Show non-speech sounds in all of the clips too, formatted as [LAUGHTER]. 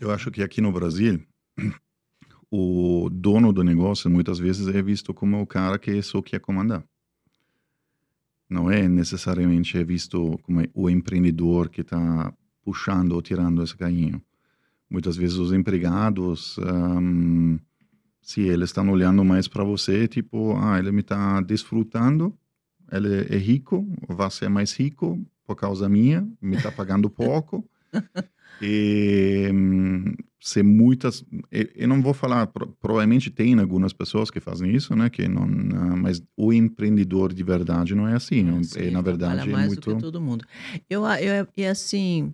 Eu acho que aqui no Brasil, [CLEARS THROAT] o dono do negócio muitas vezes é visto como o cara que só quer é comandar. Não é necessariamente é visto como é o empreendedor que está puxando ou tirando esse carrinho. Muitas vezes os empregados, um, se eles estão olhando mais para você, tipo, ah, ele me está desfrutando, ele é rico, vai ser mais rico por causa minha, me está pagando pouco. [LAUGHS] e hum, ser muitas. Eu não vou falar, provavelmente tem algumas pessoas que fazem isso, né? Que não, mas o empreendedor de verdade não é assim. sim, é, assim, na verdade, é mais é muito. Do que todo mundo. Eu, eu, e assim,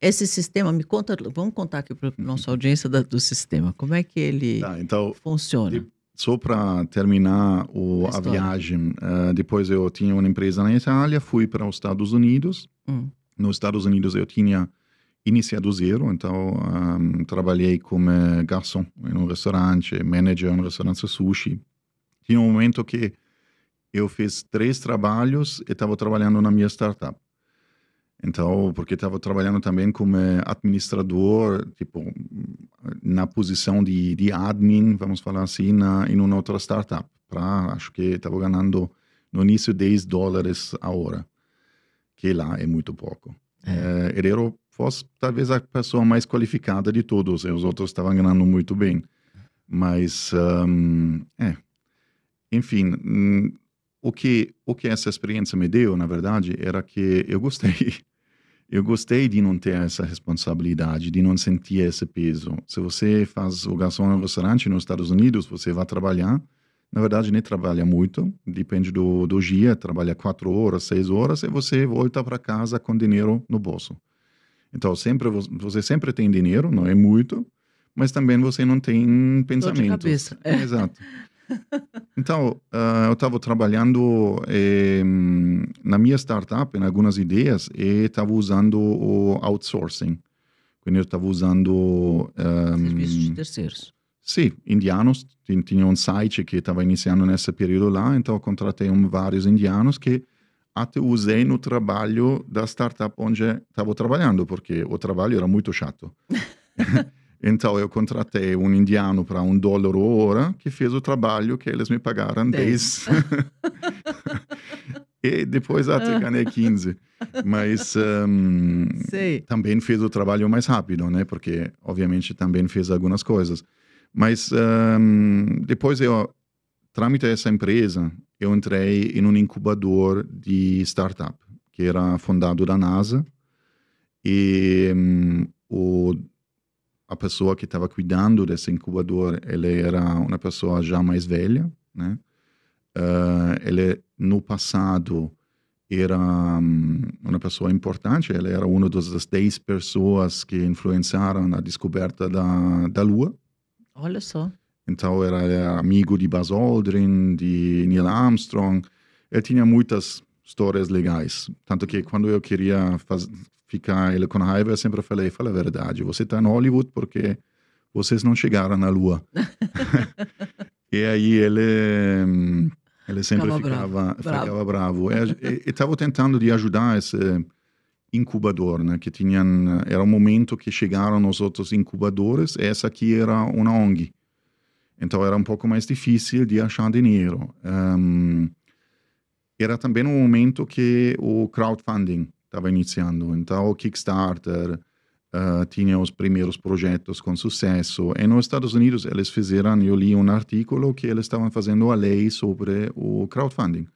esse sistema, me conta, vamos contar aqui para nossa uhum. audiência da, do sistema. Como é que ele tá, então, funciona? De, só para terminar o, a, a viagem, uh, depois eu tinha uma empresa na Itália, fui para os Estados Unidos. Hum. Nos Estados Unidos eu tinha iniciar do zero, então um, ehm, trabalhei como garçom em um restaurante, manager em um restaurante sushi. Tinha um momento que eu fiz três trabalhos e estava trabalhando na minha startup. Então, porque estava trabalhando também como administrador, tipo, na posição de, de admin, vamos falar assim, na, em uma outra startup. Pra, acho que estava ganhando no início 10 dólares a hora, que lá é muito pouco. É. É, era talvez a pessoa mais qualificada de todos, e os outros estavam ganhando muito bem. Mas, um, é. Enfim, hum, o que, o que essa experiência me deu, na verdade, era que eu gostei. [LAUGHS] Eu gostei de não ter essa responsabilidade, de não sentir esse peso. Se você faz o garçom no restaurante nos Estados Unidos, você vai trabalhar. Na verdade, nem trabalha muito, depende do, do dia, trabalha quatro horas, seis horas, e você volta para casa com dinheiro no bolso. Então, sempre você sempre tem dinheiro, não é muito, mas também você não tem pensamento. É. Exato. então, uh, eu estava trabalhando eh, na minha startup, em algumas ideias, e estava usando o outsourcing. Quando eu estava usando. Um, ehm, Serviços de terceiros. Sim, indianos. Tinha um site que estava iniciando nesse período lá, então eu contratei um, vários indianos que até usei no trabalho da startup onde estava trabalhando, porque o trabalho era muito chato. [LAUGHS] então eu contratei um indiano para um dólar a hora que fez o trabalho que eles me pagaram 10. [LAUGHS] e depois até ah. ganhei 15. Mas um, também fez o trabalho mais rápido, né? Porque, obviamente, também fez algumas coisas. Mas um, depois eu tramitei essa empresa eu entrei em um incubador de startup que era fundado da NASA e um, o, a pessoa que estava cuidando desse incubador ele era uma pessoa já mais velha, né? Uh, ele no passado era um, uma pessoa importante, ele era uma das 10 pessoas que influenciaram na descoberta da, da Lua. Olha só. Então era eh, amigo de Buzz Aldrin, de Neil Armstrong. Ele tinha muitas histórias legais. Tanto que quando eu queria faz... ficar ele com raiva, eu sempre falei: fala a verdade, você está em Hollywood porque vocês não chegaram na Lua. [LAUGHS] [LAUGHS] e aí ele ele sempre ficava, ficava bravo. Ficava bravo. e estava tentando de ajudar esse incubador, né? Que tinham era um momento que chegaram os outros incubadores. Essa aqui era uma ONG. Então era um pouco mais difícil de achar dinheiro. Um, era também um momento que o crowdfunding estava iniciando. Então o Kickstarter uh, tinha os primeiros projetos com sucesso. E nos Estados Unidos eles fizeram, eu li um artigo que eles estavam fazendo a lei sobre o crowdfunding.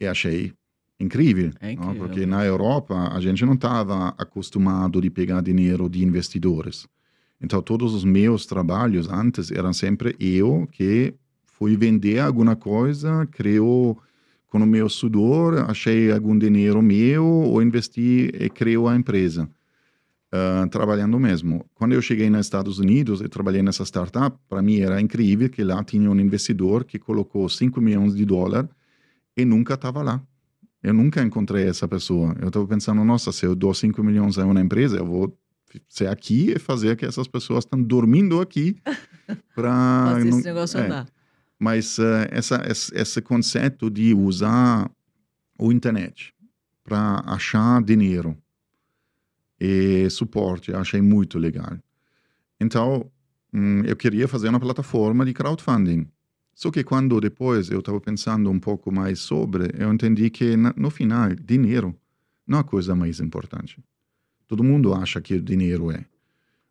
E achei incrível, é, é? incrível. Não? porque na Europa a gente não estava acostumado de pegar dinheiro de investidores. Então, todos os meus trabalhos antes eram sempre eu que fui vender alguma coisa, criou com o meu sudor, achei algum dinheiro meu ou investi e criou a empresa. Uh, trabalhando mesmo. Quando eu cheguei nos Estados Unidos e trabalhei nessa startup, para mim era incrível que lá tinha um investidor que colocou 5 milhões de dólares e nunca estava lá. Eu nunca encontrei essa pessoa. Eu estava pensando, nossa, se eu dou 5 milhões a uma empresa, eu vou ser aqui e fazer que essas pessoas estão dormindo aqui [LAUGHS] para não... esse negócio é. andar. Mas uh, essa, esse conceito de usar o internet para achar dinheiro e suporte, achei muito legal. Então, hum, eu queria fazer uma plataforma de crowdfunding. Só que quando depois eu estava pensando um pouco mais sobre, eu entendi que no final, dinheiro não é a coisa mais importante. Todo mundo acha que o dinheiro é.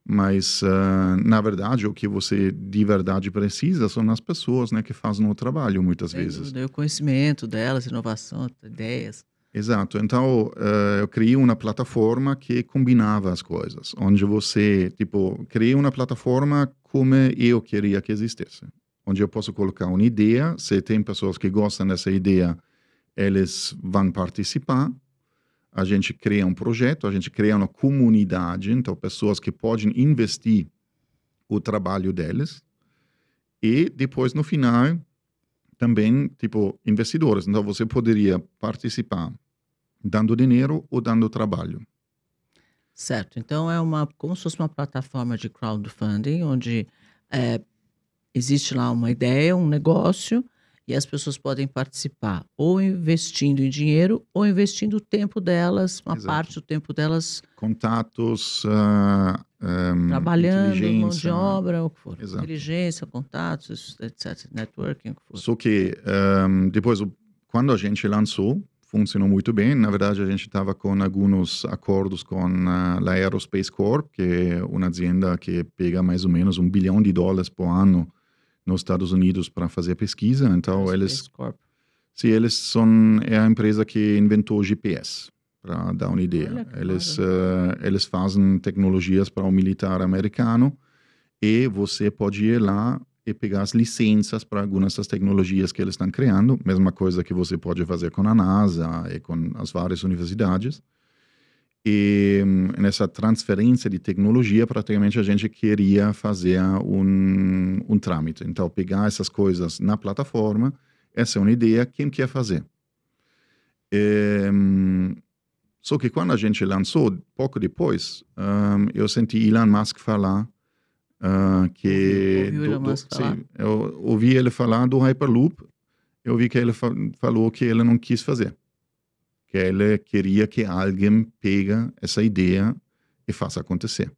Mas, uh, na verdade, o que você de verdade precisa são as pessoas né, que fazem o trabalho, muitas vezes. É o conhecimento delas, inovação, ideias. Exato. Então, uh, eu criei uma plataforma que combinava as coisas, onde você, tipo, criei uma plataforma como eu queria que existisse, onde eu posso colocar uma ideia, se tem pessoas que gostam dessa ideia, eles vão participar, a gente cria um projeto, a gente cria uma comunidade, então pessoas que podem investir o trabalho deles e depois no final também tipo investidores, então você poderia participar dando dinheiro ou dando trabalho. Certo, então é uma como se fosse uma plataforma de crowdfunding onde é, existe lá uma ideia, um negócio e as pessoas podem participar ou investindo em dinheiro ou investindo o tempo delas, uma Exato. parte do tempo delas. Contatos, uh, ah, um, ehm, trabalhando, mão de né? obra, o que for. Exato. Inteligência, contatos, etc. Networking, o que for. Só que um, ehm, depois, quando a gente lançou, funcionou muito bem. Na verdade, a gente estava com alguns acordos com a Aerospace Corp, que é uma agenda que pega mais ou menos um bilhão de dólares por ano nos Estados Unidos para fazer pesquisa. Então, Space eles. Corp. Sim, eles são. É a empresa que inventou o GPS, para dar uma ideia. Eles, uh, eles fazem tecnologias para o militar americano e você pode ir lá e pegar as licenças para algumas dessas tecnologias que eles estão criando. Mesma coisa que você pode fazer com a NASA e com as várias universidades. E hum, nessa transferência de tecnologia, praticamente a gente queria fazer um, um trâmite. Então, pegar essas coisas na plataforma, essa é uma ideia, quem quer fazer? E, é, hum, só que quando a gente lançou, pouco depois, um, eu senti Elon Musk falar uh, que... Ouviu do, Elon Musk do, falar? Sim, eu ouvi ele falar do Hyperloop, eu vi que ele falou que ele não quis fazer que ele queria que alguém pegue essa ideia e faça acontecer.